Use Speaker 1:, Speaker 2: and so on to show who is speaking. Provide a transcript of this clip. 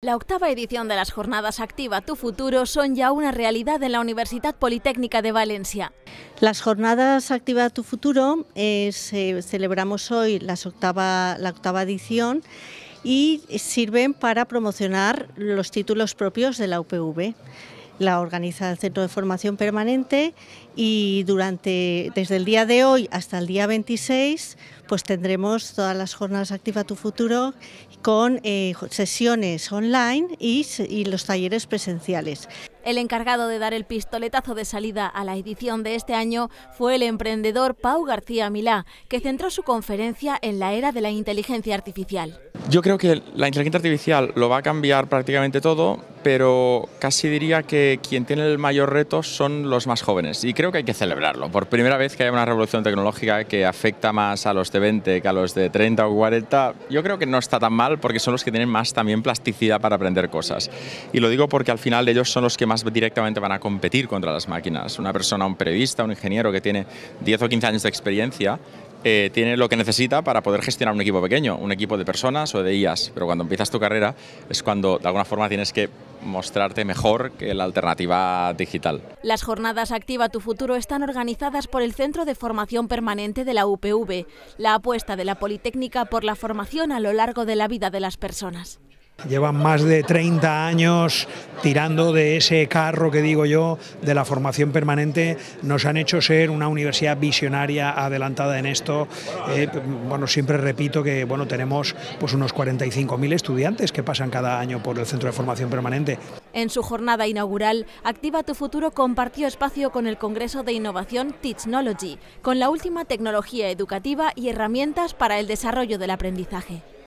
Speaker 1: La octava edición de las jornadas Activa tu futuro son ya una realidad en la Universidad Politécnica de Valencia.
Speaker 2: Las jornadas Activa tu futuro eh, celebramos hoy octava, la octava edición y sirven para promocionar los títulos propios de la UPV la organiza el Centro de Formación Permanente y durante desde el día de hoy hasta el día 26 pues tendremos todas las jornadas Activa tu Futuro con eh, sesiones online y los talleres presenciales.
Speaker 1: El encargado de dar el pistoletazo de salida a la edición de este año fue el emprendedor Pau García Milá, que centró su conferencia en la era de la inteligencia artificial.
Speaker 3: Yo creo que la inteligencia artificial lo va a cambiar prácticamente todo, pero casi diría que quien tiene el mayor reto son los más jóvenes. Y creo que hay que celebrarlo. Por primera vez que hay una revolución tecnológica que afecta más a los de 20 que a los de 30 o 40, yo creo que no está tan mal porque son los que tienen más también plasticidad para aprender cosas. Y lo digo porque al final ellos son los que más directamente van a competir contra las máquinas. Una persona, un periodista, un ingeniero que tiene 10 o 15 años de experiencia eh, tiene lo que necesita para poder gestionar un equipo pequeño, un equipo de personas o de IAS. Pero cuando empiezas tu carrera es cuando de alguna forma tienes que mostrarte mejor que la alternativa digital.
Speaker 1: Las jornadas Activa tu futuro están organizadas por el Centro de Formación Permanente de la UPV, la apuesta de la Politécnica por la formación a lo largo de la vida de las personas.
Speaker 4: Llevan más de 30 años tirando de ese carro que digo yo, de la formación permanente, nos han hecho ser una universidad visionaria adelantada en esto. Eh, bueno, siempre repito que bueno, tenemos pues, unos 45.000 estudiantes que pasan cada año por el Centro de Formación Permanente.
Speaker 1: En su jornada inaugural, Activa tu Futuro compartió espacio con el Congreso de Innovación Technology, con la última tecnología educativa y herramientas para el desarrollo del aprendizaje.